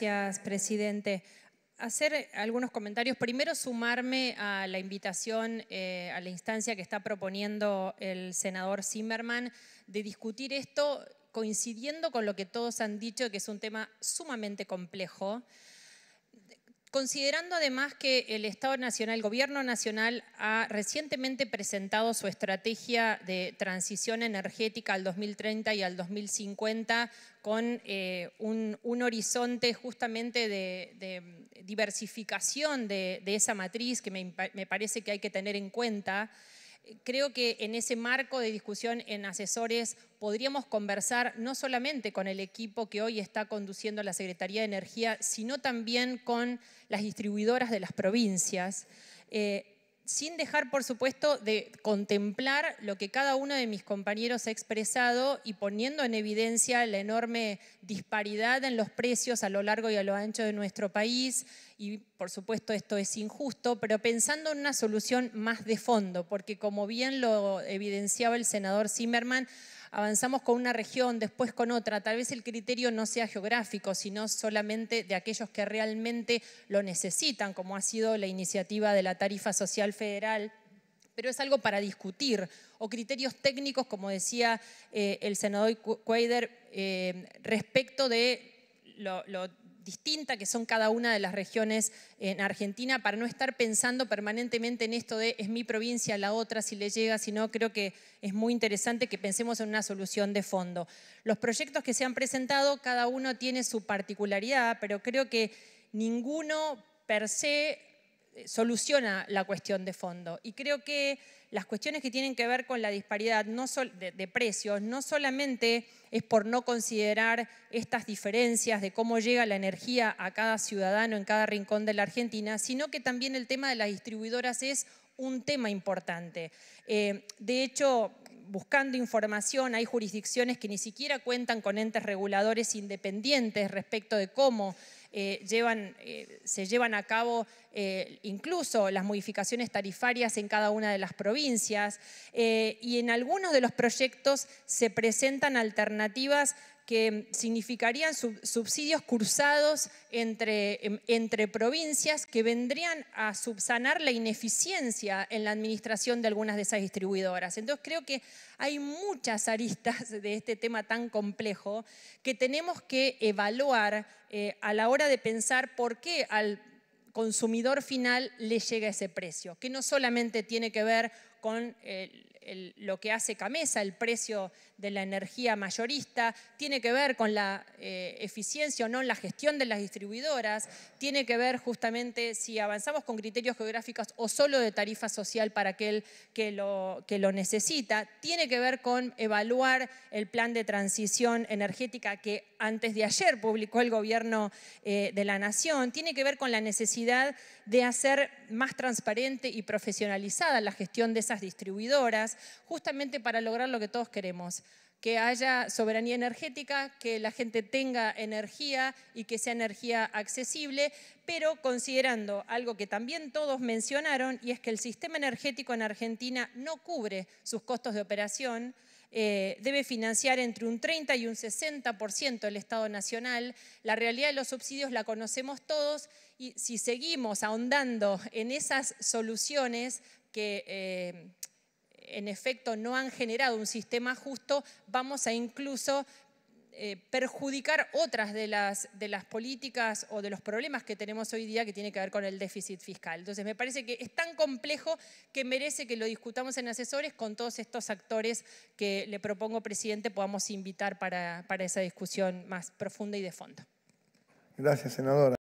Gracias, presidente. Hacer eh, algunos comentarios. Primero, sumarme a la invitación, eh, a la instancia que está proponiendo el senador Zimmerman de discutir esto coincidiendo con lo que todos han dicho, que es un tema sumamente complejo. Considerando además que el Estado Nacional, el Gobierno Nacional ha recientemente presentado su estrategia de transición energética al 2030 y al 2050 con eh, un, un, horizonte justamente de, diversificación de, esa matriz que me parece que hay que tener en cuenta, creo que en ese marco de discusión en asesores podríamos conversar no solamente con el equipo que hoy está conduciendo la Secretaría de Energía, sino también con las distribuidoras de las provincias. Eh, sin dejar, por supuesto, de contemplar lo que cada uno de mis compañeros ha expresado y poniendo en evidencia la enorme disparidad en los precios a lo largo y a lo ancho de nuestro país. Y, por supuesto, esto es injusto, pero pensando en una solución más de fondo, porque como bien lo evidenciaba el senador Zimmerman, avanzamos con una región, después con otra, tal vez el criterio no sea geográfico, sino solamente de aquellos que realmente lo necesitan, como ha sido la iniciativa de la tarifa social federal pero es algo para discutir, o criterios técnicos, como decía eh, el senador Cuader, eh, respecto de lo distinta que son cada una de las regiones en Argentina, para no estar pensando permanentemente en esto de es mi provincia, la otra, si le llega, sino creo que es muy interesante que pensemos en una solución de fondo. Los proyectos que se han presentado, cada uno tiene su particularidad, pero creo que ninguno per se eh, soluciona la cuestión de fondo. Y creo que las cuestiones que tienen que ver con la disparidad no de, precios no solamente es por no considerar estas diferencias de cómo llega la energía a cada ciudadano en cada rincón de la Argentina, sino que también el tema de las distribuidoras es un tema importante. Eh, de hecho, buscando información, hay jurisdicciones que ni siquiera cuentan con entes reguladores independientes respecto de cómo eh, llevan, eh, se llevan a cabo eh, incluso las modificaciones tarifarias en cada una de las provincias y en algunos de los proyectos se presentan alternativas que significarían subsidios cursados entre, em, entre provincias que vendrían a subsanar la ineficiencia en la administración de algunas de esas distribuidoras. Entonces creo que hay muchas aristas de este tema tan complejo que tenemos que evaluar eh, a la hora de pensar por qué al consumidor final le llega ese precio, que no solamente tiene que ver con el lo que hace Camesa, el precio de la energía mayorista, tiene que ver con la eh, eficiencia o no en la gestión de las distribuidoras, tiene que ver justamente si avanzamos con criterios geográficos o solo de tarifa social para aquel que lo, necesita, tiene que ver con evaluar el plan de transición energética que antes de ayer publicó el gobierno eh, de la Nación, tiene que ver con la necesidad de hacer más transparente y profesionalizada la gestión de esas distribuidoras, justamente para lograr lo que todos queremos, que haya soberanía energética, que la gente tenga energía y que sea energía accesible, pero considerando algo que también todos mencionaron, y es que el sistema energético en Argentina no cubre sus costos de operación, eh, debe financiar entre un 30 y un 60% el Estado Nacional. La realidad de los subsidios la conocemos todos y si seguimos ahondando en esas soluciones que... Eh, en efecto no han generado un sistema justo, vamos a incluso eh, perjudicar otras de las, de las políticas o de los problemas que tenemos hoy día que tiene que ver con el déficit fiscal. Entonces, me parece que es tan complejo que merece que lo discutamos en asesores con todos estos actores que le propongo, presidente, podamos invitar para, para esa discusión más profunda y de fondo. Gracias, senadora.